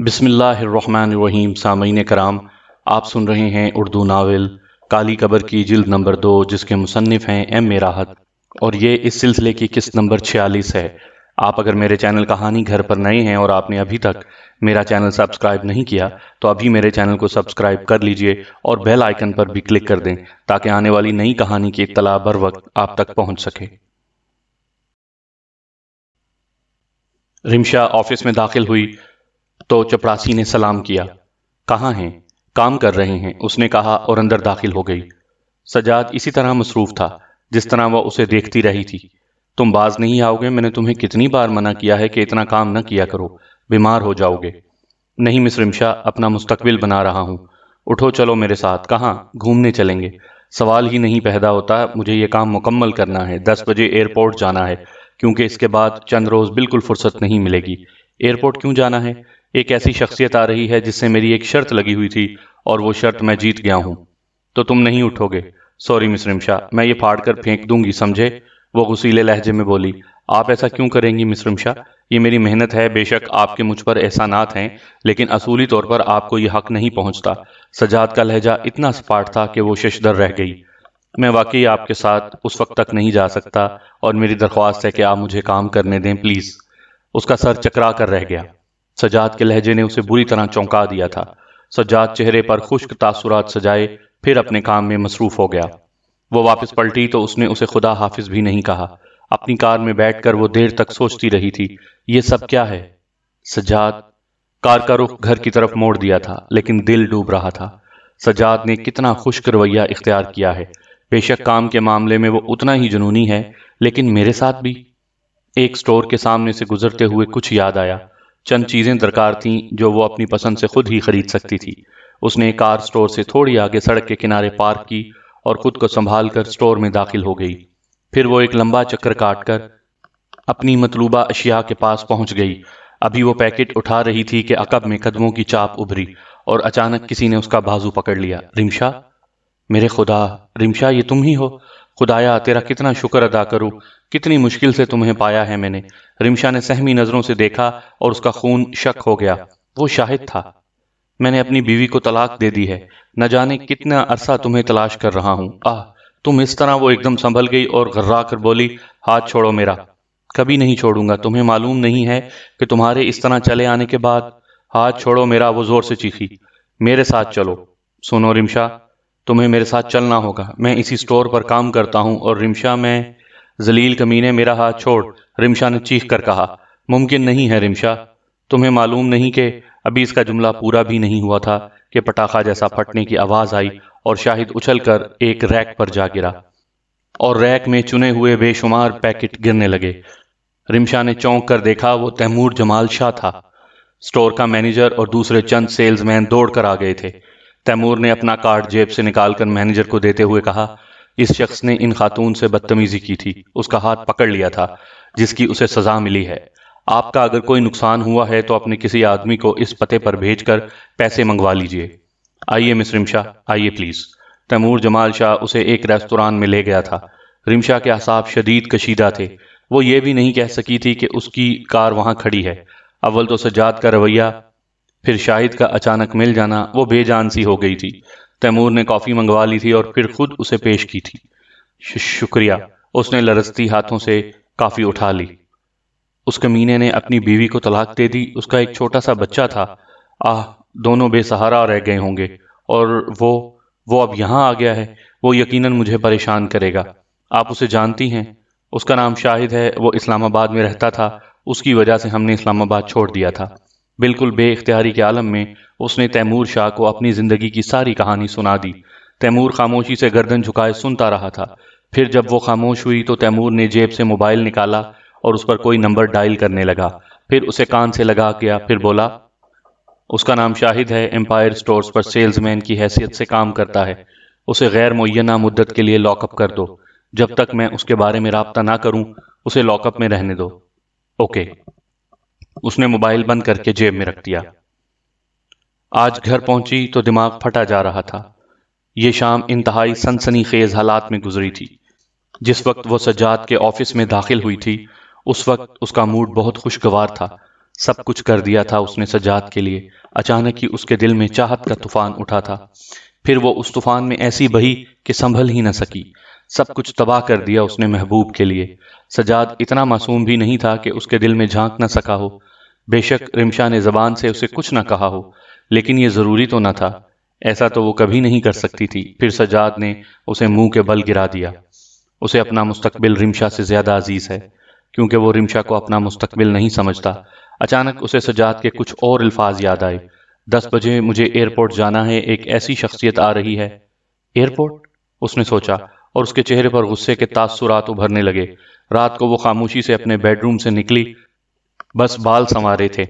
बसमिल्लाम सामीन कराम आप सुन रहे हैं उर्दू नावल काली कबर की जिल्द नंबर दो जिसके मुसनफ़ हैं एम ए राहत और ये इस सिलसिले की किस्त नंबर छियालीस है आप अगर मेरे चैनल कहानी घर पर नए हैं और आपने अभी तक मेरा चैनल सब्सक्राइब नहीं किया तो अभी मेरे चैनल को सब्सक्राइब कर लीजिए और बेल आइकन पर भी क्लिक कर दें ताकि आने वाली नई कहानी की इतला बर वक्त आप तक पहुंच सके रिमशा ऑफिस में दाखिल हुई तो चपरासी ने सलाम किया कहाँ हैं काम कर रहे हैं उसने कहा और अंदर दाखिल हो गई सजाद इसी तरह मसरूफ था जिस तरह वह उसे देखती रही थी तुम बाज नहीं आओगे मैंने तुम्हें कितनी बार मना किया है कि इतना काम न किया करो बीमार हो जाओगे नहीं मिस रिमशा अपना मुस्तकबिल बना रहा हूँ उठो चलो मेरे साथ कहाँ घूमने चलेंगे सवाल ही नहीं पैदा होता मुझे ये काम मुकम्मल करना है दस बजे एयरपोर्ट जाना है क्योंकि इसके बाद चंद रोज़ बिल्कुल फुर्सत नहीं मिलेगी एयरपोर्ट क्यों जाना है एक ऐसी शख्सियत आ रही है जिससे मेरी एक शर्त लगी हुई थी और वो शर्त मैं जीत गया हूँ तो तुम नहीं उठोगे सॉरी मिस रिमशा मैं ये फाड़ कर फेंक दूंगी समझे वो गुसीले लहजे में बोली आप ऐसा क्यों करेंगी मिस रिमशा ये मेरी मेहनत है बेशक आपके मुझ पर एहसानात हैं लेकिन असूली तौर पर आपको यह हक नहीं पहुंचता सजाद का लहजा इतना सपाट था कि वो शशदर रह गई मैं वाकई आपके साथ उस वक्त तक नहीं जा सकता और मेरी दरख्वास्त है कि आप मुझे काम करने दें प्लीज़ उसका सर चकरा कर रह गया सजाद के लहजे ने उसे बुरी तरह चौंका दिया था सजाद चेहरे पर खुश्क तासुरात सजाए फिर अपने काम में मसरूफ हो गया वो वापस पलटी तो उसने उसे खुदा हाफिज भी नहीं कहा अपनी कार में बैठकर वो देर तक सोचती रही थी ये सब क्या है सजाद कार का रुख घर की तरफ मोड़ दिया था लेकिन दिल डूब रहा था सजाद ने कितना खुश्क रवैया इख्तियार किया है बेशक काम के मामले में वो उतना ही जुनूनी है लेकिन मेरे साथ भी एक स्टोर के सामने से गुजरते हुए कुछ याद आया चंद चीज़ें दरकार थीं जो वो अपनी पसंद से खुद ही खरीद सकती थी उसने कार स्टोर से थोड़ी आगे सड़क के किनारे पार्क की और खुद को संभाल कर स्टोर में दाखिल हो गई फिर वो एक लंबा चक्कर काट कर अपनी मतलूबा अशिया के पास पहुंच गई अभी वो पैकेट उठा रही थी कि अकब में कदमों की चाप उभरी और अचानक किसी ने उसका बाजू पकड़ लिया रिमशा मेरे खुदा रिमशा ये तुम ही हो खुदाया तेरा कितना शुक्र अदा करूं कितनी मुश्किल से तुम्हें पाया है मैंने रिमशा ने सहमी नजरों से देखा और उसका खून शक हो गया वो शाहिद था मैंने अपनी बीवी को तलाक दे दी है न जाने कितना अरसा तुम्हें तलाश कर रहा हूँ आह तुम इस तरह वो एकदम संभल गई और घर्रा कर बोली हाथ छोड़ो मेरा कभी नहीं छोड़ूंगा तुम्हें मालूम नहीं है कि तुम्हारे इस तरह चले आने के बाद हाथ छोड़ो मेरा वो जोर से चीखी मेरे साथ चलो सुनो रिमशा तुम्हें मेरे साथ चलना होगा मैं इसी स्टोर पर काम करता हूँ और रिमशा मैं जलील कमीने मेरा हाथ छोड़ रिमशा ने चीख कर कहा मुमकिन नहीं है रिमशा तुम्हें मालूम नहीं कि अभी इसका जुमला पूरा भी नहीं हुआ था कि पटाखा जैसा फटने की आवाज आई और शाहिद उछलकर एक रैक पर जा गिरा और रैक में चुने हुए बेशुमार पैकेट गिरने लगे रिमशा ने चौंक कर देखा वो तैमूर जमाल शाह था स्टोर का मैनेजर और दूसरे चंद सेल्समैन दौड़कर आ गए थे तैमूर ने अपना कार्ड जेब से निकालकर मैनेजर को देते हुए कहा इस शख्स ने इन खातून से बदतमीजी की थी उसका हाथ पकड़ लिया था जिसकी उसे सजा मिली है आपका अगर कोई नुकसान हुआ है तो अपने किसी आदमी को इस पते पर भेजकर पैसे मंगवा लीजिए आइए मिस रिमशा आइए प्लीज तैमूर जमाल शाह उसे एक रेस्तोरान में ले गया था रिमशा के असाब शदीद कशीदा थे वो ये भी नहीं कह सकी थी कि उसकी कार वहां खड़ी है अव्वल तो सजाद का रवैया फिर शाहिद का अचानक मिल जाना वो बेजान सी हो गई थी तैमूर ने कॉफ़ी मंगवा ली थी और फिर खुद उसे पेश की थी शुक्रिया उसने लरसती हाथों से काफ़ी उठा ली उस कमीने ने अपनी बीवी को तलाक दे दी उसका एक छोटा सा बच्चा था आह दोनों बेसहारा रह गए होंगे और वो वो अब यहाँ आ गया है वो यकीनन मुझे परेशान करेगा आप उसे जानती हैं उसका नाम शाहिद है वो इस्लामाबाद में रहता था उसकी वजह से हमने इस्लामाबाद छोड़ दिया था बिल्कुल बेख्तियारी के आलम में उसने तैमूर शाह को अपनी ज़िंदगी की सारी कहानी सुना दी तैमूर खामोशी से गर्दन झुकाए सुनता रहा था फिर जब वो खामोश हुई तो तैमूर ने जेब से मोबाइल निकाला और उस पर कोई नंबर डायल करने लगा फिर उसे कान से लगा किया फिर बोला उसका नाम शाहिद है एम्पायर स्टोर्स पर सेल्समैन की हैसियत से काम करता है उसे गैर मुना मुद्दत के लिए लॉकअप कर दो जब तक मैं उसके बारे में रबता ना करूं उसे लॉकअप में रहने दो ओके उसने मोबाइल बंद करके जेब में रख दिया आज घर पहुंची तो दिमाग फटा जा रहा था ये शाम इंतहाई सनसनी खेज हालात में गुजरी थी जिस वक्त वो सज्जाद के ऑफिस में दाखिल हुई थी उस वक्त उसका मूड बहुत खुशगवार था सब कुछ कर दिया था उसने सज्जाद के लिए अचानक ही उसके दिल में चाहत का तूफान उठा था फिर वो उस तूफान में ऐसी बही कि संभल ही न सकी सब कुछ तबाह कर दिया उसने महबूब के लिए सजाद इतना मासूम भी नहीं था कि उसके दिल में झांक न सका हो बेशक रिमशा ने जबान से उसे कुछ न कहा हो लेकिन यह जरूरी तो न था ऐसा तो वो कभी नहीं कर सकती थी फिर सजाद ने उसे मुंह के बल गिरा दिया उसे अपना मुस्तकबिल रिमशा से ज्यादा अजीज है क्योंकि वो रिमशा को अपना मुस्तकबिल नहीं समझता अचानक उसे सजाद के कुछ और अल्फाज याद आए दस बजे मुझे एयरपोर्ट जाना है एक ऐसी शख्सियत आ रही है एयरपोर्ट उसने सोचा और उसके चेहरे पर गुस्से के तासुरात उभरने लगे रात को वो खामोशी से अपने बेडरूम से निकली बस बाल संवारे थे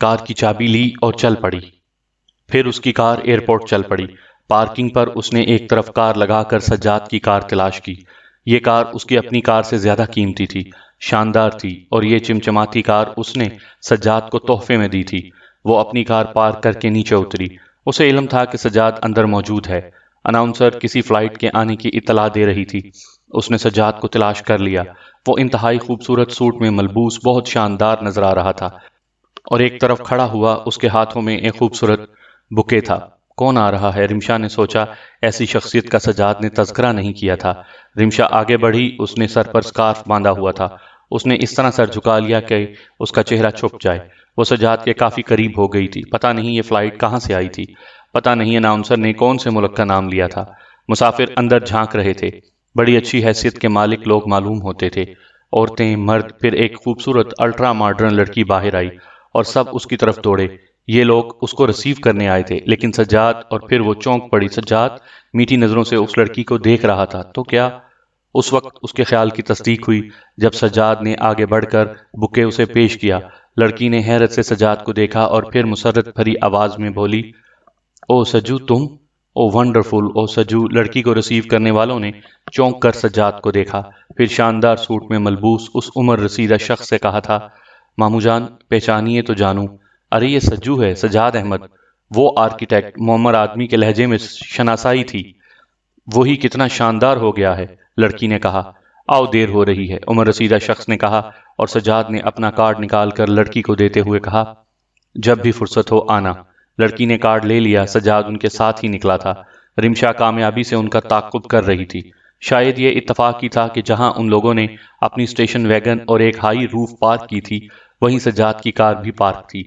कार की चाबी ली और चल पड़ी फिर उसकी कार एयरपोर्ट चल पड़ी पार्किंग पर उसने एक तरफ कार लगाकर सज्जाद की कार तलाश की ये कार उसकी अपनी कार से ज्यादा कीमती थी शानदार थी और ये चिमचमाती कार उसने सज्जाद को तोहफे में दी थी वो अपनी कार पार्क करके नीचे उतरी उसे इलम था कि सज्जाद अंदर मौजूद है अनाउंसर किसी फ्लाइट के आने की इतला दे रही थी उसने सजाद को तलाश कर लिया वो इंतहाई खूबसूरत सूट में मलबूस बहुत शानदार नजर आ रहा था और एक तरफ खड़ा हुआ उसके हाथों में एक खूबसूरत बुके था कौन आ रहा है रिमशा ने सोचा ऐसी शख्सियत का सजाद ने तस्करा नहीं किया था रिमशा आगे बढ़ी उसने सर पर स्कार्फ बांधा हुआ था उसने इस तरह सर झुका लिया कि उसका चेहरा छुप जाए वो सजाद के काफ़ी करीब हो गई थी पता नहीं ये फ्लाइट कहाँ से आई थी पता नहीं अनाउंसर ने कौन से मुल्क का नाम लिया था मुसाफिर अंदर झांक रहे थे बड़ी अच्छी हैसियत के मालिक लोग मालूम होते थे औरतें मर्द फिर एक खूबसूरत अल्ट्रा मॉडर्न लड़की बाहर आई और सब उसकी तरफ दौड़े ये लोग उसको रिसीव करने आए थे लेकिन सज्जाद और फिर वो चौंक पड़ी सज्जाद मीठी नज़रों से उस लड़की को देख रहा था तो क्या उस वक्त उसके ख्याल की तस्दीक हुई जब सज्जाद ने आगे बढ़कर बुके उसे पेश किया लड़की ने हैरत से सज्जाद को देखा और फिर मुसरत भरी आवाज़ में बोली ओ सज्जू तुम ओ वंडरफुल ओ सजू लड़की को रिसीव करने वालों ने चौंक कर सज्जात को देखा फिर शानदार सूट में मलबूस उस उम्र रसीदा शख्स से कहा था मामू जान पहचानिए तो जानू अरे ये सज्जू है सजाद अहमद वो आर्किटेक्ट मोहम्मद आदमी के लहजे में शनासाई थी वही कितना शानदार हो गया है लड़की ने कहा आओ देर हो रही है उमर रसीदा शख्स ने कहा और सजाद ने अपना कार्ड निकाल कर लड़की को देते हुए कहा जब भी फुर्सत हो आना लड़की ने कार्ड ले लिया सजाद उनके साथ ही निकला था रिमशा कामयाबी से उनका ताकुब कर रही थी शायद ये इतफाक ही था कि जहां उन लोगों ने अपनी स्टेशन वैगन और एक हाई रूफ पार्क की थी वहीं सजाद की कार भी पार्क थी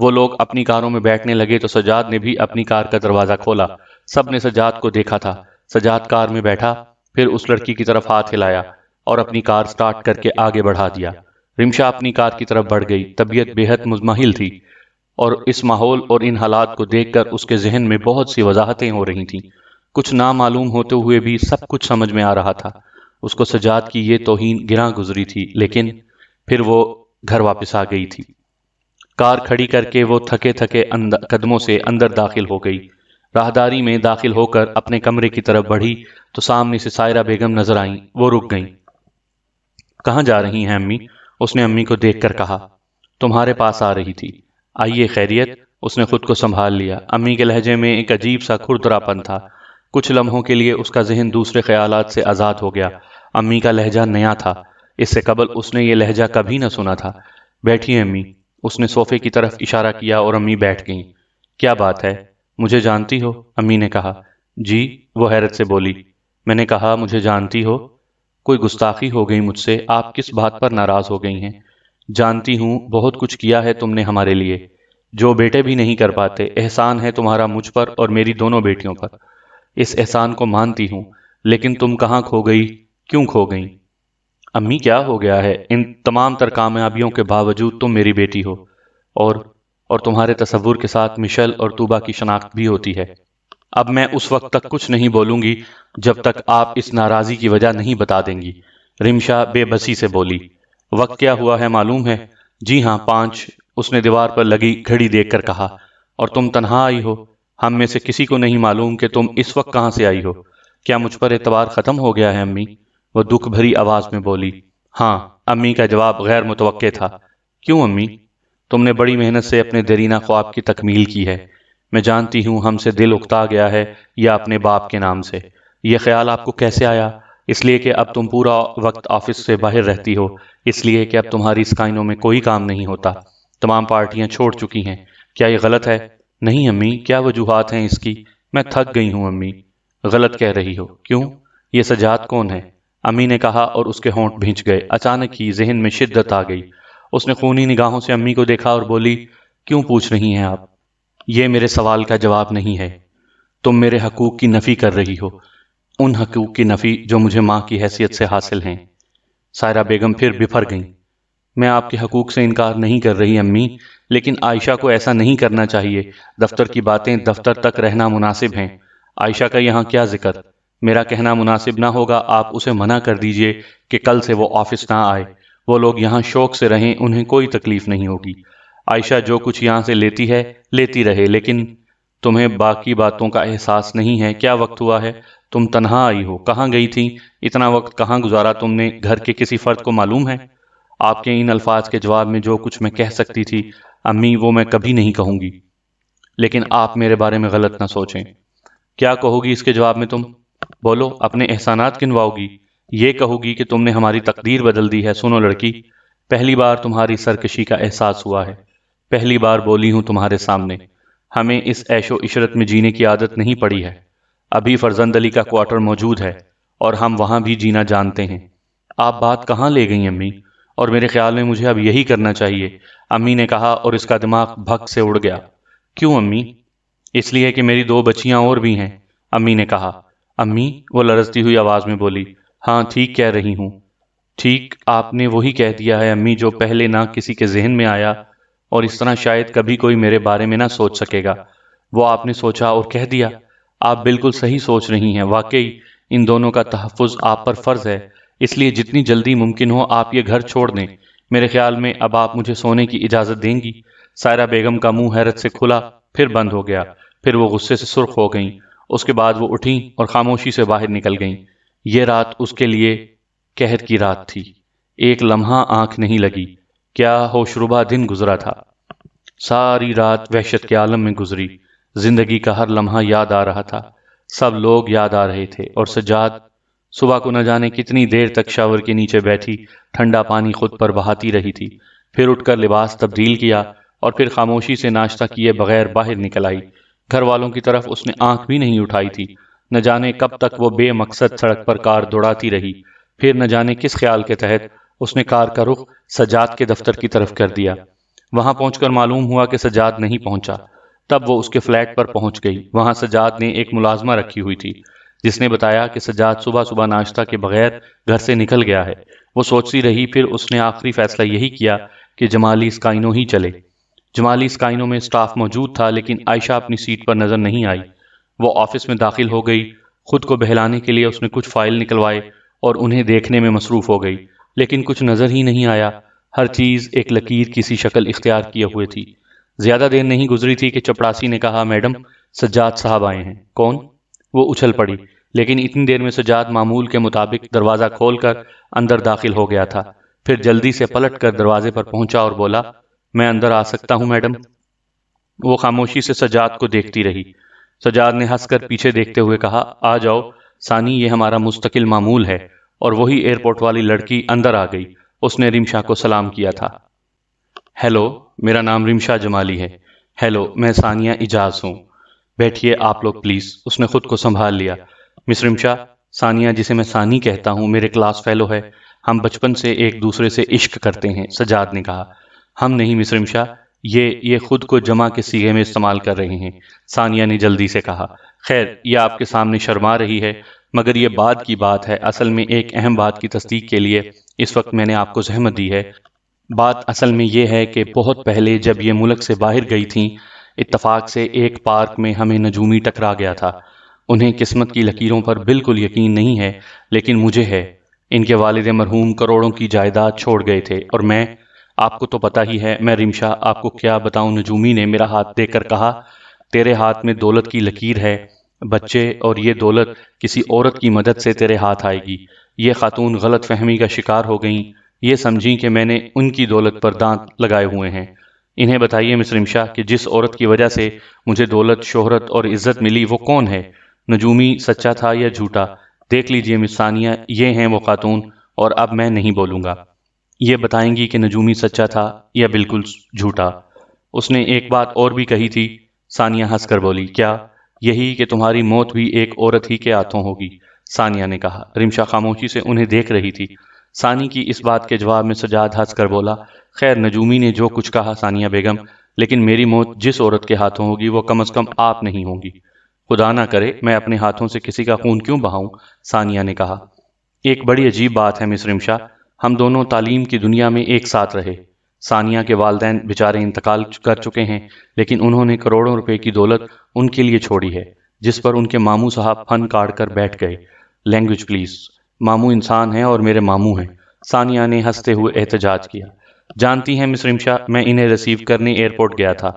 वो लोग अपनी कारों में बैठने लगे तो सजाद ने भी अपनी कार का दरवाज़ा खोला सब ने सजाद को देखा था सजाद कार में बैठा फिर उस लड़की की तरफ हाथ हिलाया और अपनी कार स्टार्ट करके आगे बढ़ा दिया रिमशा अपनी कार की तरफ बढ़ गई तबीयत बेहद मुजमहिल थी और इस माहौल और इन हालात को देखकर उसके जहन में बहुत सी वजाहतें हो रही थीं कुछ नामालूम होते हुए भी सब कुछ समझ में आ रहा था उसको सजाद की ये तोहन गिरा गुजरी थी लेकिन फिर वो घर वापस आ गई थी कार खड़ी करके वो थके थके कदमों से अंदर दाखिल हो गई राहदारी में दाखिल होकर अपने कमरे की तरफ बढ़ी तो सामने से सायरा बेगम नजर आई वो रुक गई कहाँ जा रही हैं अम्मी उसने अम्मी को देखकर कहा तुम्हारे पास आ रही थी आइए खैरियत उसने खुद को संभाल लिया अम्मी के लहजे में एक अजीब सा खुरदरापन था कुछ लम्हों के लिए उसका जहन दूसरे ख्यालात से आज़ाद हो गया अम्मी का लहजा नया था इससे कबल उसने ये लहजा कभी ना सुना था बैठिए अम्मी उसने सोफे की तरफ इशारा किया और अम्मी बैठ गईं क्या बात है मुझे जानती हो अम्मी ने कहा जी वो हैरत से बोली मैंने कहा मुझे जानती हो कोई गुस्ताखी हो गई मुझसे आप किस बात पर नाराज़ हो गई हैं जानती हूँ बहुत कुछ किया है तुमने हमारे लिए जो बेटे भी नहीं कर पाते एहसान है तुम्हारा मुझ पर और मेरी दोनों बेटियों पर इस एहसान को मानती हूँ लेकिन तुम कहाँ खो गई क्यों खो गई अम्मी क्या हो गया है इन तमाम तर कामयाबियों के बावजूद तुम मेरी बेटी हो और और तुम्हारे तस्वुर के साथ मिशल और तूबा की शनाख्त भी होती है अब मैं उस वक्त तक कुछ नहीं बोलूंगी जब तक आप इस नाराज़गी की वजह नहीं बता देंगी रिमशा बेबसी से बोली वक्त क्या हुआ है मालूम है जी हाँ पांच उसने दीवार पर लगी घड़ी देखकर कहा और तुम तनहा आई हो हम में से किसी को नहीं मालूम कि तुम इस वक्त कहाँ से आई हो क्या मुझ पर एतबार ख़त्म हो गया है अम्मी वह दुख भरी आवाज़ में बोली हाँ अम्मी का जवाब गैर मुतव था क्यों अम्मी तुमने बड़ी मेहनत से अपने दरीना ख्वाब की तकमील की है मैं जानती हूँ हमसे दिल उकता गया है या अपने बाप के नाम से यह ख्याल आपको कैसे आया इसलिए कि अब तुम पूरा वक्त ऑफिस से बाहर रहती हो इसलिए कि अब तुम्हारी स्काइनों में कोई काम नहीं होता तमाम पार्टियां छोड़ चुकी हैं क्या ये गलत है नहीं अम्मी क्या वजूहत हैं इसकी मैं थक गई हूँ अम्मी गलत कह रही हो क्यों ये सजात कौन है अम्मी ने कहा और उसके होंठ भींच गए अचानक ही जहन में शिद्दत आ गई उसने खूनी निगाहों से अम्मी को देखा और बोली क्यों पूछ रही हैं आप ये मेरे सवाल का जवाब नहीं है तुम मेरे हकूक की नफ़ी कर रही हो उन हकूक की नफ़ी जो मुझे माँ की हैसियत से हासिल हैं सायरा बेगम फिर बिफर गईं मैं आपके हकूक से इनकार नहीं कर रही अम्मी लेकिन आयशा को ऐसा नहीं करना चाहिए दफ्तर की बातें दफ्तर तक रहना मुनासिब हैं आयशा का यहाँ क्या जिक्र मेरा कहना मुनासिब ना होगा आप उसे मना कर दीजिए कि कल से वो ऑफिस ना आए वो लोग यहाँ शौक से रहें उन्हें कोई तकलीफ नहीं होगी आयशा जो कुछ यहाँ से लेती है लेती रहे लेकिन तुम्हें बाकी बातों का एहसास नहीं है क्या वक्त हुआ है तुम तनहा आई हो कहाँ गई थी इतना वक्त कहाँ गुजारा तुमने घर के किसी फर्द को मालूम है आपके इन अल्फाज के जवाब में जो कुछ मैं कह सकती थी अम्मी वो मैं कभी नहीं कहूंगी लेकिन आप मेरे बारे में गलत ना सोचें क्या कहोगी इसके जवाब में तुम बोलो अपने एहसानात गिनवाओगी ये कहोगी कि तुमने हमारी तकदीर बदल दी है सुनो लड़की पहली बार तुम्हारी सरकशी का एहसास हुआ है पहली बार बोली हूँ तुम्हारे सामने हमें इस ऐशो इशरत में जीने की आदत नहीं पड़ी है अभी फरजंद अली का क्वार्टर मौजूद है और हम वहाँ भी जीना जानते हैं आप बात कहाँ ले गई अम्मी और मेरे ख्याल में मुझे अब यही करना चाहिए अम्मी ने कहा और इसका दिमाग भक्त से उड़ गया क्यों अम्मी इसलिए कि मेरी दो बच्चियाँ और भी हैं अम्मी ने कहा अम्मी वो लरजती हुई आवाज़ में बोली हाँ ठीक कह रही हूँ ठीक आपने वही कह दिया है अम्मी जो पहले ना किसी के जहन में आया और इस तरह शायद कभी कोई मेरे बारे में ना सोच सकेगा वो आपने सोचा और कह दिया आप बिल्कुल सही सोच रही हैं वाकई इन दोनों का तहफ़ आप पर फ़र्ज़ है इसलिए जितनी जल्दी मुमकिन हो आप ये घर छोड़ दें मेरे ख्याल में अब आप मुझे सोने की इजाज़त देंगी सायरा बेगम का मुंह हैरत से खुला फिर बंद हो गया फिर वो गुस्से से सुर्ख हो गई उसके बाद वो उठी और खामोशी से बाहर निकल गईं ये रात उसके लिए कहर की रात थी एक लम्हा आंख नहीं लगी क्या होशरुबा दिन गुजरा था सारी रात वहशत के आलम में गुजरी जिंदगी का हर लम्हा याद आ रहा था सब लोग याद आ रहे थे और सजाद सुबह को न जाने कितनी देर तक शावर के नीचे बैठी ठंडा पानी खुद पर बहाती रही थी फिर उठकर लिबास तब्दील किया और फिर खामोशी से नाश्ता किए बगैर बाहर निकल आई घर वालों की तरफ उसने आंख भी नहीं उठाई थी न जाने कब तक वो बेमकसद सड़क पर कार दौड़ाती रही फिर न जाने किस ख्याल के तहत उसने कार का रुख सजाद के दफ्तर की तरफ कर दिया वहां पहुंचकर मालूम हुआ कि सजाद नहीं पहुंचा तब वो उसके फ्लैट पर पहुंच गई वहां सजाद ने एक मुलाजमा रखी हुई थी जिसने बताया कि सजाद सुबह सुबह नाश्ता के बगैर घर से निकल गया है वो सोचती रही फिर उसने आखिरी फैसला यही किया कि जमाली स्काइनो ही चले जमाली स्काइनो में स्टाफ मौजूद था लेकिन आयशा अपनी सीट पर नजर नहीं आई वो ऑफिस में दाखिल हो गई खुद को बहलाने के लिए उसने कुछ फाइल निकलवाए और उन्हें देखने में मसरूफ हो गई लेकिन कुछ नज़र ही नहीं आया हर चीज़ एक लकीर किसी शक्ल इख्तियार किए हुए थी ज्यादा देर नहीं गुजरी थी कि चपड़ासी ने कहा मैडम सज्जाद साहब आए हैं कौन वो उछल पड़ी लेकिन इतनी देर में सजाद मामूल के मुताबिक दरवाज़ा खोलकर अंदर दाखिल हो गया था फिर जल्दी से पलट कर दरवाजे पर पहुंचा और बोला मैं अंदर आ सकता हूं मैडम वो खामोशी से सजाद को देखती रही सजाद ने हंसकर पीछे देखते हुए कहा आ जाओ सानी ये हमारा मुस्तकिल मामूल है और वही एयरपोर्ट वाली लड़की अंदर आ गई उसने रिमशाह को सलाम किया था हेलो मेरा नाम रिमशा जमाली है हेलो मैं सानिया इजाज हूँ बैठिए आप लोग प्लीज़ उसने खुद को संभाल लिया मिस रिमशा सानिया जिसे मैं सानी कहता हूँ मेरे क्लास फेलो है हम बचपन से एक दूसरे से इश्क करते हैं सजाद ने कहा हम नहीं मिस रिमशा ये ये खुद को जमा के सीगे में इस्तेमाल कर रहे हैं सानिया ने जल्दी से कहा खैर ये आपके सामने शर्मा रही है मगर ये बाद की बात है असल में एक अहम बात की तस्दीक के लिए इस वक्त मैंने आपको जहमत दी है बात असल में यह है कि बहुत पहले जब ये मुल्क से बाहर गई थी इतफाक़ से एक पार्क में हमें नजूमी टकरा गया था उन्हें किस्मत की लकीरों पर बिल्कुल यकीन नहीं है लेकिन मुझे है इनके वालद मरहूम करोड़ों की जायदाद छोड़ गए थे और मैं आपको तो पता ही है मैं रिमशा आपको क्या बताऊं नजूमी ने मेरा हाथ देकर कहा तेरे हाथ में दौलत की लकीर है बच्चे और ये दौलत किसी औरत की मदद से तेरे हाथ आएगी ये खातून गलत फहमी का शिकार हो गई ये समझी कि मैंने उनकी दौलत पर दांत लगाए हुए हैं इन्हें बताइए मिसरिम शाह कि जिस औरत की वजह से मुझे दौलत शोहरत और इज्जत मिली वो कौन है नजूमी सच्चा था या झूठा देख लीजिए मिसानिया ये हैं वो खातून और अब मैं नहीं बोलूँगा ये बताएंगी कि नजूमी सच्चा था या बिल्कुल झूठा उसने एक बात और भी कही थी सानिया हंसकर बोली क्या यही कि तुम्हारी मौत भी एक औरत ही के हाथों होगी सानिया ने कहा रिमशा खामोशी से उन्हें देख रही थी सानी की इस बात के जवाब में सजाद हंस कर बोला खैर नजूमी ने जो कुछ कहा सानिया बेगम लेकिन मेरी मौत जिस औरत के हाथों होगी वो कम अज कम आप नहीं होंगी खुदा ना करे मैं अपने हाथों से किसी का खून क्यों बहाऊं सानिया ने कहा एक बड़ी अजीब बात है मिस रिमशा हम दोनों तालीम की दुनिया में एक साथ रहे सानिया के वालदे बेचारे इंतकाल कर चुके हैं लेकिन उन्होंने करोड़ों रुपए की दौलत उनके लिए छोड़ी है जिस पर उनके मामू साहब फन काट कर बैठ गए लैंग्वेज प्लीज़ मामू इंसान हैं और मेरे मामू हैं सानिया ने हंसते हुए एहतजाज किया जानती हैं मिस रिमशा मैं इन्हें रिसीव करने एयरपोर्ट गया था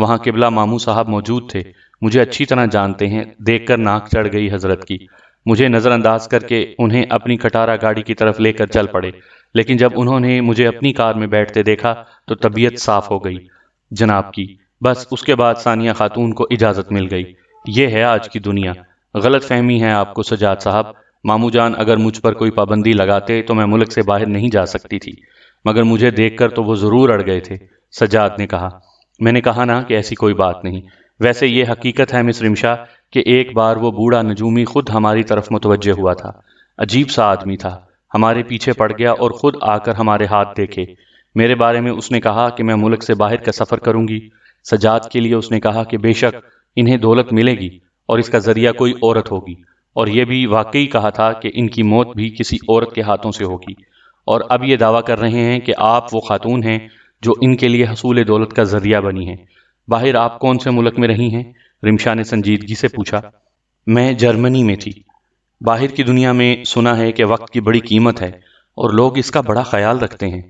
वहाँ किबला मामू साहब मौजूद थे मुझे अच्छी तरह जानते हैं देखकर नाक चढ़ गई हजरत की मुझे नज़रअंदाज करके उन्हें अपनी खटारा गाड़ी की तरफ लेकर चल पड़े लेकिन जब उन्होंने मुझे अपनी कार में बैठते देखा तो तबीयत साफ हो गई जनाब की बस उसके बाद सानिया खातून को इजाज़त मिल गई ये है आज की दुनिया गलत फहमी है आपको सजाद साहब मामू जान अगर मुझ पर कोई पाबंदी लगाते तो मैं मुल्क से बाहर नहीं जा सकती थी मगर मुझे देखकर तो वो ज़रूर अड़ गए थे सज्जाद ने कहा मैंने कहा ना कि ऐसी कोई बात नहीं वैसे ये हकीकत है मिस रिमशा कि एक बार वो बूढ़ा नजूमी खुद हमारी तरफ मुतवजह हुआ था अजीब सा आदमी था हमारे पीछे पड़ गया और खुद आकर हमारे हाथ देखे मेरे बारे में उसने कहा कि मैं मुल्क से बाहर का सफ़र करूंगी सजाद के लिए उसने कहा कि बेशक इन्हें दौलत मिलेगी और इसका जरिया कोई औरत होगी और यह भी वाकई कहा था कि इनकी मौत भी किसी औरत के हाथों से होगी और अब ये दावा कर रहे हैं कि आप वो खातून हैं जो इनके लिए हसूल दौलत का जरिया बनी हैं बाहिर आप कौन से मुल्क में रही हैं रिमशा ने संजीदगी से पूछा मैं जर्मनी में थी बाहर की दुनिया में सुना है कि वक्त की बड़ी कीमत है और लोग इसका बड़ा ख्याल रखते हैं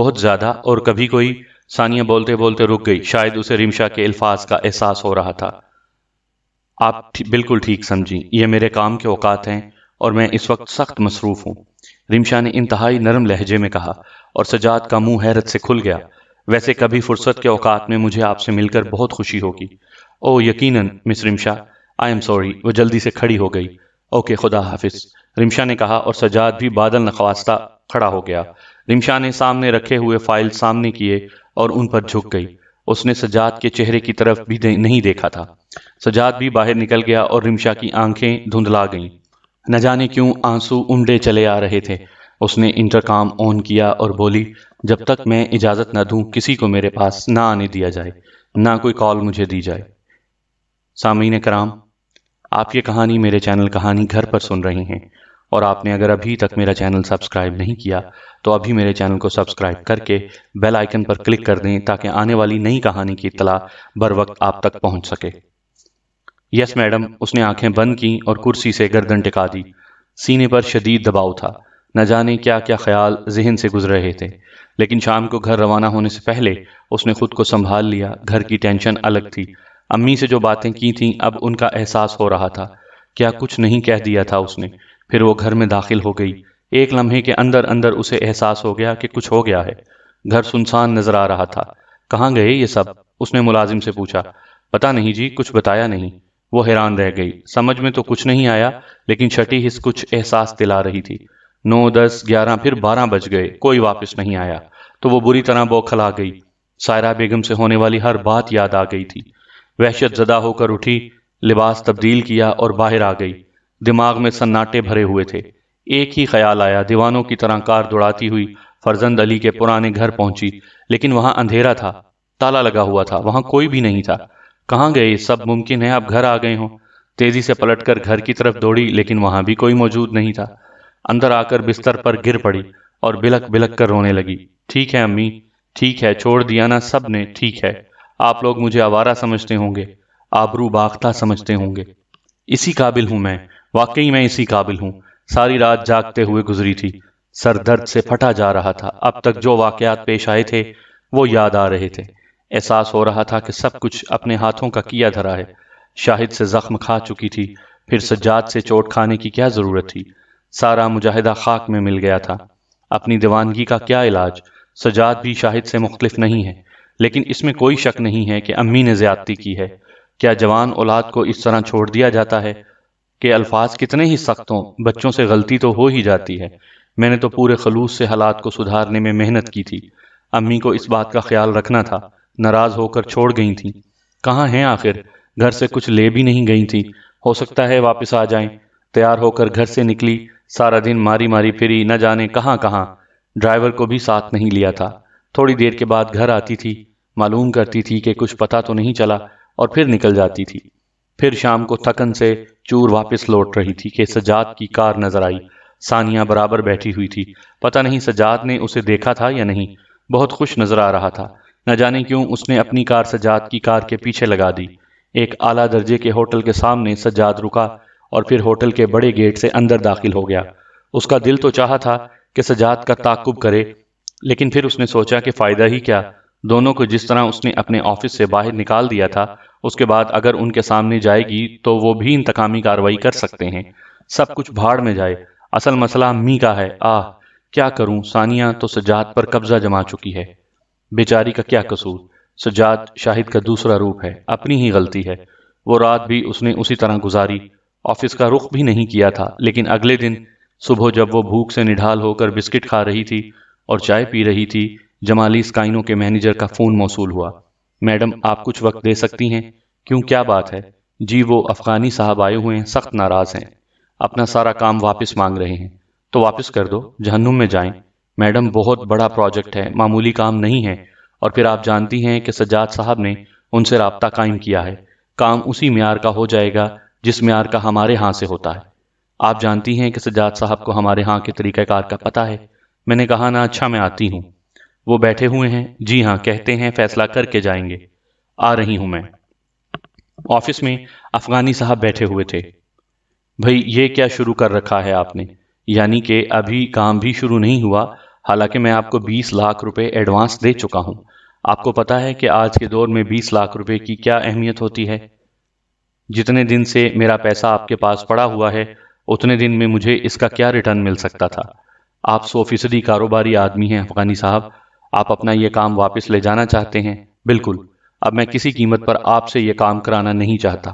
बहुत ज़्यादा और कभी कोई सानिया बोलते बोलते रुक गई शायद उसे रिमशा के अल्फाज का एहसास हो रहा था आप बिल्कुल ठीक समझी ये मेरे काम के औकात हैं और मैं इस वक्त सख्त मसरूफ़ हूँ रिमशा ने इंतहाई नरम लहजे में कहा और सजाद का मुंह हैरत से खुल गया वैसे कभी फुर्सत के औकात में मुझे आपसे मिलकर बहुत खुशी होगी ओ यकीनन miss Rimsha I am sorry वो जल्दी से खड़ी हो गई ओके खुदा हाफिज रिमशा ने कहा और सजाद भी बादल नखवास्ता खड़ा हो गया रिमशा ने सामने रखे हुए फाइल सामने किए और उन पर झुक गई उसने सजाद के चेहरे की तरफ भी दे, नहीं देखा था सजाद भी बाहर निकल गया और रिमशा की आंखें धुंधला गईं न जाने क्यों आंसू उमड़े चले आ रहे थे उसने इंटरकॉम ऑन किया और बोली जब तक मैं इजाज़त न दूं किसी को मेरे पास ना आने दिया जाए ना कोई कॉल मुझे दी जाए सामीन कराम आप ये कहानी मेरे चैनल कहानी घर पर सुन रहे हैं और आपने अगर अभी तक मेरा चैनल सब्सक्राइब नहीं किया तो अभी मेरे चैनल को सब्सक्राइब करके बेल आइकन पर क्लिक कर दें ताकि आने वाली नई कहानी की इतला बर वक्त आप तक पहुंच सके यस मैडम उसने आंखें बंद की और कुर्सी से गर्दन टिका दी सीने पर शदीद दबाव था न जाने क्या क्या ख्याल जहन से गुजर रहे थे लेकिन शाम को घर रवाना होने से पहले उसने खुद को संभाल लिया घर की टेंशन अलग थी अम्मी से जो बातें की थीं अब उनका एहसास हो रहा था क्या कुछ नहीं कह दिया था उसने फिर वो घर में दाखिल हो गई एक लम्हे के अंदर अंदर उसे एहसास हो गया कि कुछ हो गया है घर सुनसान नजर आ रहा था कहाँ गए ये सब उसने मुलाजिम से पूछा पता नहीं जी कुछ बताया नहीं वो हैरान रह गई समझ में तो कुछ नहीं आया लेकिन छठी हिस्स कुछ एहसास दिला रही थी नौ दस ग्यारह फिर बारह बज गए कोई वापस नहीं आया तो वो बुरी तरह बौखल आ गई सायरा बेगम से होने वाली हर बात याद आ गई थी वहशत जदा होकर उठी लिबास तब्दील किया और बाहर आ गई दिमाग में सन्नाटे भरे हुए थे एक ही ख्याल आया दीवानों की तरह कार दौड़ाती हुई फरजंद अली के पुराने घर पहुंची लेकिन वहां अंधेरा था ताला लगा हुआ था वहां कोई भी नहीं था कहाँ गए सब मुमकिन है आप घर आ गए हो तेजी से पलटकर घर की तरफ दौड़ी लेकिन वहां भी कोई मौजूद नहीं था अंदर आकर बिस्तर पर गिर पड़ी और बिलक बिलक कर रोने लगी ठीक है अम्मी ठीक है छोड़ दिया ना सब ने ठीक है आप लोग मुझे आवारा समझते होंगे आबरू बाख्ता समझते होंगे इसी काबिल हूं मैं वाकई मैं इसी काबिल हूँ सारी रात जागते हुए गुजरी थी सर दर्द से फटा जा रहा था अब तक जो वाकयात पेश आए थे वो याद आ रहे थे एहसास हो रहा था कि सब कुछ अपने हाथों का किया धरा है शाहिद से जख्म खा चुकी थी फिर सज्जाद से चोट खाने की क्या ज़रूरत थी सारा मुजाहिदा खाक में मिल गया था अपनी दीवानगी का क्या इलाज सजाद भी शाहिद से मुख्तलिफ नहीं है लेकिन इसमें कोई शक नहीं है कि अम्मी ने ज्यादती की है क्या जवान औलाद को इस तरह छोड़ दिया जाता है के अल्फाज कितने ही सख्त हों बच्चों से गलती तो हो ही जाती है मैंने तो पूरे खलूस से हालात को सुधारने में मेहनत की थी अम्मी को इस बात का ख्याल रखना था नाराज़ होकर छोड़ गई थी कहाँ हैं आखिर घर से कुछ ले भी नहीं गई थी हो सकता है वापस आ जाएं तैयार होकर घर से निकली सारा दिन मारी मारी फिरी न जाने कहाँ कहाँ ड्राइवर को भी साथ नहीं लिया था थोड़ी देर के बाद घर आती थी मालूम करती थी कि कुछ पता तो नहीं चला और फिर निकल जाती थी फिर शाम को थकन से चूर वापस लौट रही थी कि सजाद की कार नजर आई सानिया बराबर बैठी हुई थी पता नहीं सजाद ने उसे देखा था या नहीं बहुत खुश नजर आ रहा था न जाने क्यों उसने अपनी कार सजाद की कार के पीछे लगा दी एक आला दर्जे के होटल के सामने सजाद रुका और फिर होटल के बड़े गेट से अंदर दाखिल हो गया उसका दिल तो चाहा था कि सजाद का ताकुब करे लेकिन फिर उसने सोचा कि फ़ायदा ही क्या दोनों को जिस तरह उसने अपने ऑफिस से बाहर निकाल दिया था उसके बाद अगर उनके सामने जाएगी तो वो भी इंतकामी कार्रवाई कर सकते हैं सब कुछ भाड़ में जाए असल मसला मी का है आह क्या करूं सानिया तो सजाद पर कब्जा जमा चुकी है बेचारी का क्या कसूर सजाद शाहिद का दूसरा रूप है अपनी ही गलती है वो रात भी उसने उसी तरह गुजारी ऑफिस का रुख भी नहीं किया था लेकिन अगले दिन सुबह जब वो भूख से निढाल होकर बिस्किट खा रही थी और चाय पी रही थी जमाली स्काइनो के मैनेजर का फ़ोन मौसू हुआ मैडम आप कुछ वक्त दे सकती हैं क्यों क्या बात है जी वो अफ़गानी साहब आए हुए हैं सख्त नाराज़ हैं अपना सारा काम वापस मांग रहे हैं तो वापस कर दो जहन्नुम में जाएं मैडम बहुत बड़ा प्रोजेक्ट है मामूली काम नहीं है और फिर आप जानती हैं कि सजाद साहब ने उनसे रबता कायम किया है काम उसी मैार का हो जाएगा जिस मैार का हमारे यहाँ से होता है आप जानती हैं कि सजाद साहब को हमारे यहाँ के तरीक़ार का पता है मैंने कहा ना अच्छा मैं आती हूँ वो बैठे हुए हैं जी हाँ कहते हैं फैसला करके जाएंगे आ रही हूं मैं ऑफिस में अफगानी साहब बैठे हुए थे भाई ये क्या शुरू कर रखा है आपने यानी कि अभी काम भी शुरू नहीं हुआ हालांकि मैं आपको 20 लाख रुपए एडवांस दे चुका हूं आपको पता है कि आज के दौर में 20 लाख रुपए की क्या अहमियत होती है जितने दिन से मेरा पैसा आपके पास पड़ा हुआ है उतने दिन में मुझे इसका क्या रिटर्न मिल सकता था आप सौ फीसदी कारोबारी आदमी हैं अफगानी साहब आप अपना ये काम वापस ले जाना चाहते हैं बिल्कुल अब मैं किसी कीमत पर आपसे ये काम कराना नहीं चाहता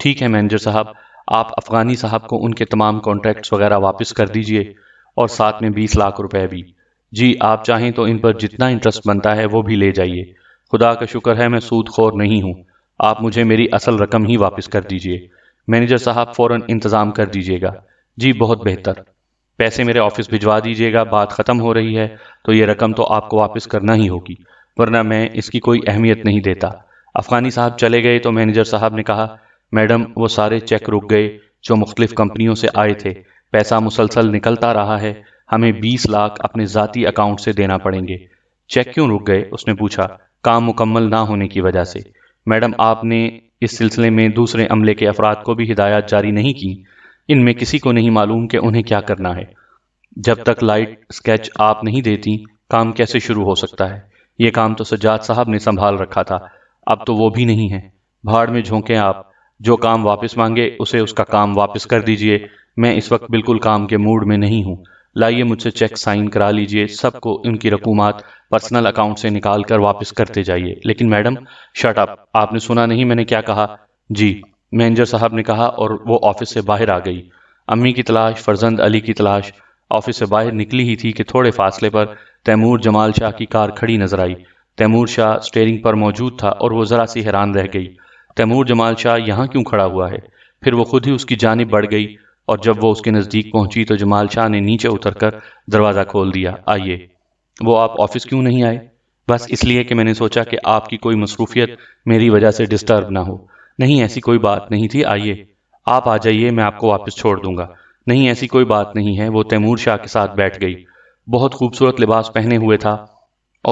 ठीक है मैनेजर साहब आप अफगानी साहब को उनके तमाम कॉन्ट्रैक्ट्स वगैरह वापस कर दीजिए और साथ में बीस लाख रुपए भी जी आप चाहें तो इन पर जितना इंटरेस्ट बनता है वो भी ले जाइए खुदा का शुक्र है मैं सूद खोर नहीं हूँ आप मुझे मेरी असल रकम ही वापस कर दीजिए मैनेजर साहब फ़ौर इंतज़ाम कर दीजिएगा जी बहुत बेहतर पैसे मेरे ऑफिस भिजवा दीजिएगा बात ख़त्म हो रही है तो ये रकम तो आपको वापस करना ही होगी वरना मैं इसकी कोई अहमियत नहीं देता अफगानी साहब चले गए तो मैनेजर साहब ने कहा मैडम वो सारे चेक रुक गए जो मुख्तलिफ कंपनियों से आए थे पैसा मुसलसल निकलता रहा है हमें बीस लाख अपने ज़ाती अकाउंट से देना पड़ेंगे चेक क्यों रुक गए उसने पूछा काम मुकम्मल ना होने की वजह से मैडम आपने इस सिलसिले में दूसरे अमले के अफराद को भी हिदायत जारी नहीं की इनमें किसी को नहीं मालूम कि उन्हें क्या करना है जब तक लाइट स्केच आप नहीं देती काम कैसे शुरू हो सकता है ये काम तो सज्जाद साहब ने संभाल रखा था अब तो वो भी नहीं है भाड़ में झोंके आप जो काम वापस मांगे उसे उसका काम वापस कर दीजिए मैं इस वक्त बिल्कुल काम के मूड में नहीं हूँ लाइए मुझसे चेक साइन करा लीजिए सबको इनकी रकूमात पर्सनल अकाउंट से निकाल कर वापस करते जाइए लेकिन मैडम शर्ट अप आपने सुना नहीं मैंने क्या कहा जी मैनेजर साहब ने कहा और वो ऑफिस से बाहर आ गई अम्मी की तलाश फरजंद अली की तलाश ऑफिस से बाहर निकली ही थी कि थोड़े फासले पर तैमूर जमाल शाह की कार खड़ी नजर आई तैमूर शाह स्टेयरिंग पर मौजूद था और वो ज़रा सी हैरान रह गई तैमूर जमाल शाह यहाँ क्यों खड़ा हुआ है फिर वो खुद ही उसकी जानब बढ़ गई और जब वो उसके नज़दीक पहुंची तो जमाल शाह ने नीचे उतरकर दरवाज़ा खोल दिया आइए वो आप ऑफिस क्यों नहीं आए बस इसलिए कि मैंने सोचा कि आपकी कोई मसरूफियत मेरी वजह से डिस्टर्ब ना हो नहीं ऐसी कोई बात नहीं थी आइए आप आ जाइए मैं आपको वापस छोड़ दूंगा नहीं ऐसी कोई बात नहीं है वो तैमूर शाह के साथ बैठ गई बहुत खूबसूरत लिबास पहने हुए था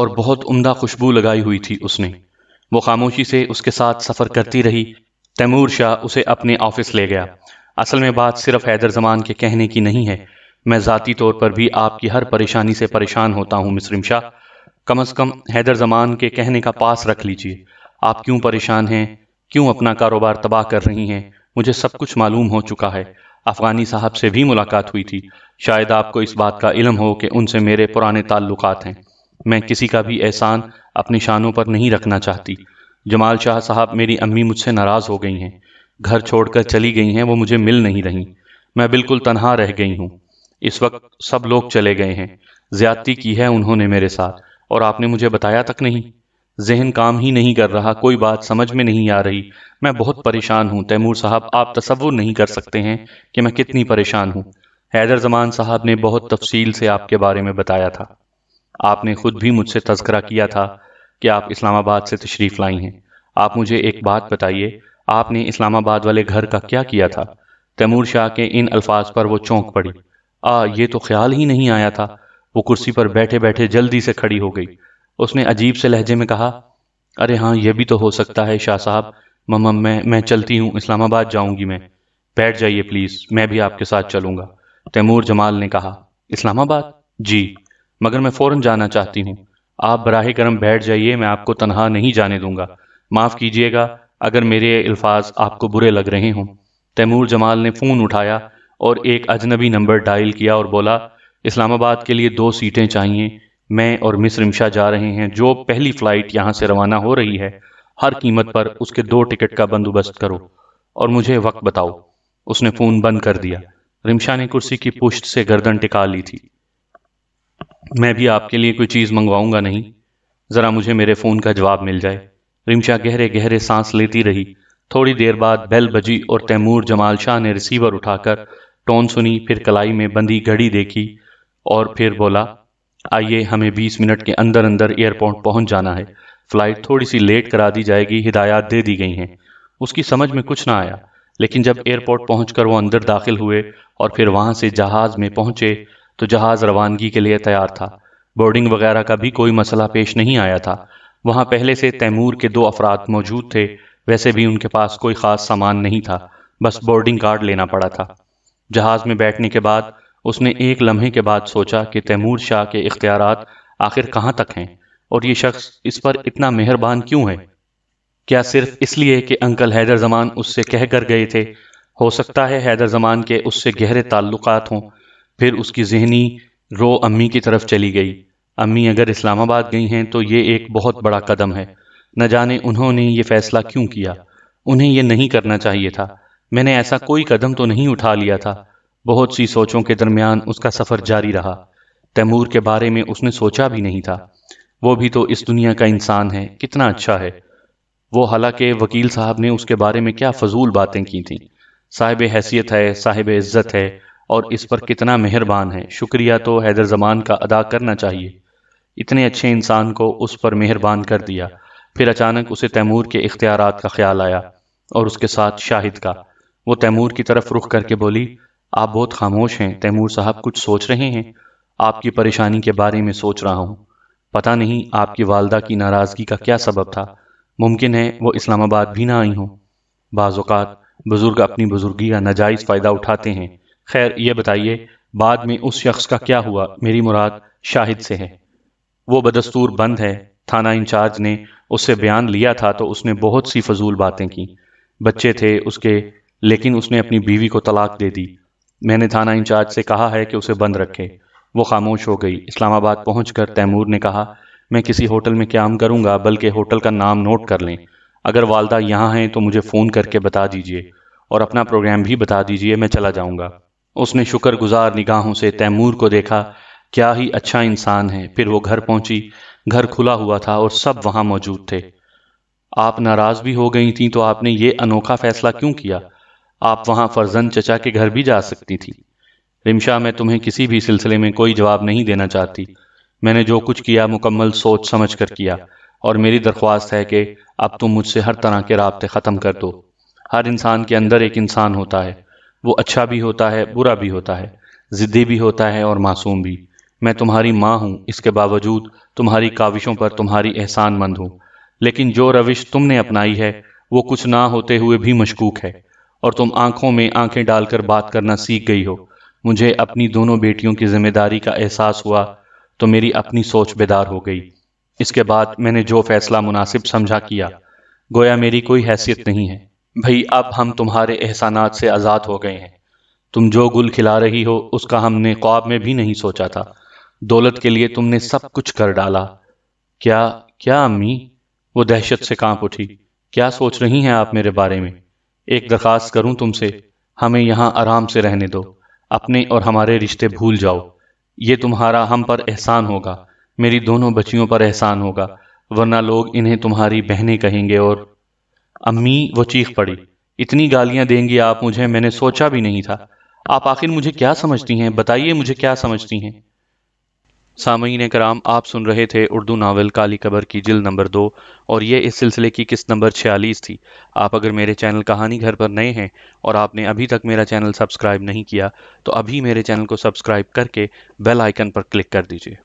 और बहुत उमदा खुशबू लगाई हुई थी उसने वो खामोशी से उसके साथ सफ़र करती रही तैमूर शाह उसे अपने ऑफिस ले गया असल में बात सिर्फ हैदर जमान के कहने की नहीं है मैं ज़ाती तौर पर भी आपकी हर परेशानी से परेशान होता हूँ मिसरिम शाह कम अज़ कम हैदर जमान के कहने का पास रख लीजिए आप क्यों परेशान हैं क्यों अपना कारोबार तबाह कर रही हैं मुझे सब कुछ मालूम हो चुका है अफगानी साहब से भी मुलाकात हुई थी शायद आपको इस बात का इलम हो कि उनसे मेरे पुराने ताल्लुक हैं मैं किसी का भी एहसान अपने शानों पर नहीं रखना चाहती जमाल शाह साहब मेरी अम्मी मुझसे नाराज़ हो गई हैं घर छोड़कर चली गई हैं वो मुझे मिल नहीं रहीं मैं बिल्कुल तनहा रह गई हूँ इस वक्त सब लोग चले गए हैं ज्यादती की है उन्होंने मेरे साथ और आपने मुझे बताया तक नहीं जहन काम ही नहीं कर रहा कोई बात समझ में नहीं आ रही मैं बहुत परेशान हूँ तैमूर साहब आप तस्वुर नहीं कर सकते हैं कि मैं कितनी परेशान हूँ हैदर जमान साहब ने बहुत तफसील से आपके बारे में बताया था आपने खुद भी मुझसे तस्करा किया था कि आप इस्लामाबाद से तशरीफ़ लाई हैं आप मुझे एक बात बताइए आपने इस्लामाबाद वाले घर का क्या किया था तैमूर शाह के इन अल्फाज पर वो चौंक पड़ी आ ये तो ख्याल ही नहीं आया था वो कुर्सी पर बैठे बैठे जल्दी से खड़ी हो गई उसने अजीब से लहजे में कहा अरे हाँ यह भी तो हो सकता है शाह साहब मम मैं मैं चलती हूँ इस्लामाबाद जाऊंगी मैं बैठ जाइए प्लीज़ मैं भी आपके साथ चलूंगा तैमूर जमाल ने कहा इस्लामाबाद जी मगर मैं फ़ौरन जाना चाहती हूँ आप बरह करम बैठ जाइए मैं आपको तनहा नहीं जाने दूंगा माफ़ कीजिएगा अगर मेरे अल्फाज आपको बुरे लग रहे हों तैमूर जमाल ने फ़ोन उठाया और एक अजनबी नंबर डायल किया और बोला इस्लामाबाद के लिए दो सीटें चाहिए मैं और मिस रिमशा जा रहे हैं जो पहली फ़्लाइट यहां से रवाना हो रही है हर कीमत पर उसके दो टिकट का बंदोबस्त करो और मुझे वक्त बताओ उसने फ़ोन बंद कर दिया रिमशा ने कुर्सी की पुश्त से गर्दन टिका ली थी मैं भी आपके लिए कोई चीज़ मंगवाऊंगा नहीं ज़रा मुझे मेरे फ़ोन का जवाब मिल जाए रिमशा गहरे गहरे सांस लेती रही थोड़ी देर बाद बेल बजी और तैमूर जमाल शाह ने रिसीवर उठाकर टोन सुनी फिर कलाई में बंधी घड़ी देखी और फिर बोला आइए हमें 20 मिनट के अंदर अंदर एयरपोर्ट पहुंच जाना है फ्लाइट थोड़ी सी लेट करा दी जाएगी हिदायत दे दी गई हैं उसकी समझ में कुछ ना आया लेकिन जब एयरपोर्ट कर वो अंदर दाखिल हुए और फिर वहाँ से जहाज़ में पहुंचे तो जहाज़ रवानगी के लिए तैयार था बोर्डिंग वगैरह का भी कोई मसला पेश नहीं आया था वहाँ पहले से तैमूर के दो अफराद मौजूद थे वैसे भी उनके पास कोई ख़ास सामान नहीं था बस बोर्डिंग कार्ड लेना पड़ा था जहाज़ में बैठने के बाद उसने एक लम्हे के बाद सोचा कि तैमूर शाह के इख्तियार आखिर कहाँ तक हैं और ये शख्स इस पर इतना मेहरबान क्यों है क्या सिर्फ इसलिए कि अंकल हैदर जमान उससे कह कर गए थे हो सकता है हैदर जमान के उससे गहरे ताल्लुक हों फिर उसकी जहनी रो अम्मी की तरफ चली गई अम्मी अगर इस्लामाबाद गई हैं तो ये एक बहुत बड़ा कदम है न जाने उन्होंने ये फैसला क्यों किया उन्हें यह नहीं करना चाहिए था मैंने ऐसा कोई कदम तो नहीं उठा लिया था बहुत सी सोचों के दरमियान उसका सफ़र जारी रहा तैमूर के बारे में उसने सोचा भी नहीं था वो भी तो इस दुनिया का इंसान है कितना अच्छा है वो हालांकि वकील साहब ने उसके बारे में क्या फजूल बातें की थीं साहिब हैसियत है साहिब इज़्ज़त है और इस पर कितना मेहरबान है शुक्रिया तो हैदर जमान का अदा करना चाहिए इतने अच्छे इंसान को उस पर मेहरबान कर दिया फिर अचानक उसे तैमूर के इख्तियार का ख्याल आया और उसके साथ शाहिद का वो तैमूर की तरफ रुख करके बोली आप बहुत खामोश हैं तैमूर साहब कुछ सोच रहे हैं आपकी परेशानी के बारे में सोच रहा हूँ पता नहीं आपकी वालदा की नाराज़गी का क्या सबब था मुमकिन है वो इस्लामाबाद भी ना आई हूँ बाज़ात बुज़ुर्ग अपनी बुज़ुर्गी का नाजायज़ फ़ायदा उठाते हैं खैर ये बताइए बाद में उस शख्स का क्या हुआ मेरी मुराद शाहिद से है वो बदस्तूर बंद है थाना इंचार्ज ने उससे बयान लिया था तो उसने बहुत सी फजूल बातें की बच्चे थे उसके लेकिन उसने अपनी बीवी को तलाक दे दी मैंने थाना इंचार्ज से कहा है कि उसे बंद रखे वो खामोश हो गई इस्लामाबाद पहुंचकर तैमूर ने कहा मैं किसी होटल में क्याम करूंगा बल्कि होटल का नाम नोट कर लें अगर वालदा यहाँ हैं तो मुझे फ़ोन करके बता दीजिए और अपना प्रोग्राम भी बता दीजिए मैं चला जाऊँगा उसने शुक्रगुजार निगाहों से तैमूर को देखा क्या ही अच्छा इंसान है फिर वो घर पहुंची घर खुला हुआ था और सब वहाँ मौजूद थे आप नाराज़ भी हो गई थी तो आपने ये अनोखा फैसला क्यों किया आप वहां फर्जंद चचा के घर भी जा सकती थी रिमशा मैं तुम्हें किसी भी सिलसिले में कोई जवाब नहीं देना चाहती मैंने जो कुछ किया मुकम्मल सोच समझ कर किया और मेरी दरख्वास्त है कि अब तुम मुझसे हर तरह के रबते ख़त्म कर दो हर इंसान के अंदर एक इंसान होता है वो अच्छा भी होता है बुरा भी होता है ज़िद्दी भी होता है और मासूम भी मैं तुम्हारी माँ हूँ इसके बावजूद तुम्हारी काविशों पर तुम्हारी एहसान मंद हूँ लेकिन जो रविश तुमने अपनाई है वो कुछ ना होते हुए भी मशकूक है और तुम आंखों में आंखें डालकर बात करना सीख गई हो मुझे अपनी दोनों बेटियों की जिम्मेदारी का एहसास हुआ तो मेरी अपनी सोच बेदार हो गई इसके बाद मैंने जो फैसला मुनासिब समझा किया गोया मेरी कोई हैसियत नहीं है भाई अब हम तुम्हारे एहसानात से आज़ाद हो गए हैं तुम जो गुल खिला रही हो उसका हमने ख्वाब में भी नहीं सोचा था दौलत के लिए तुमने सब कुछ कर डाला क्या क्या अम्मी वो दहशत से कांप उठी क्या सोच रही हैं आप मेरे बारे में एक दरखास्त करूं तुमसे हमें यहाँ आराम से रहने दो अपने और हमारे रिश्ते भूल जाओ ये तुम्हारा हम पर एहसान होगा मेरी दोनों बच्चियों पर एहसान होगा वरना लोग इन्हें तुम्हारी बहनें कहेंगे और अम्मी वो चीख पड़ी इतनी गालियां देंगी आप मुझे मैंने सोचा भी नहीं था आप आखिर मुझे क्या समझती हैं बताइए मुझे क्या समझती हैं सामयीन कराम आप सुन रहे थे उर्दू नावल काली कबर की जिल नंबर दो और ये इस सिलसिले की किस्त नंबर छियालीस थी आप अगर मेरे चैनल कहानी घर पर नए हैं और आपने अभी तक मेरा चैनल सब्सक्राइब नहीं किया तो अभी मेरे चैनल को सब्सक्राइब करके बेल आइकन पर क्लिक कर दीजिए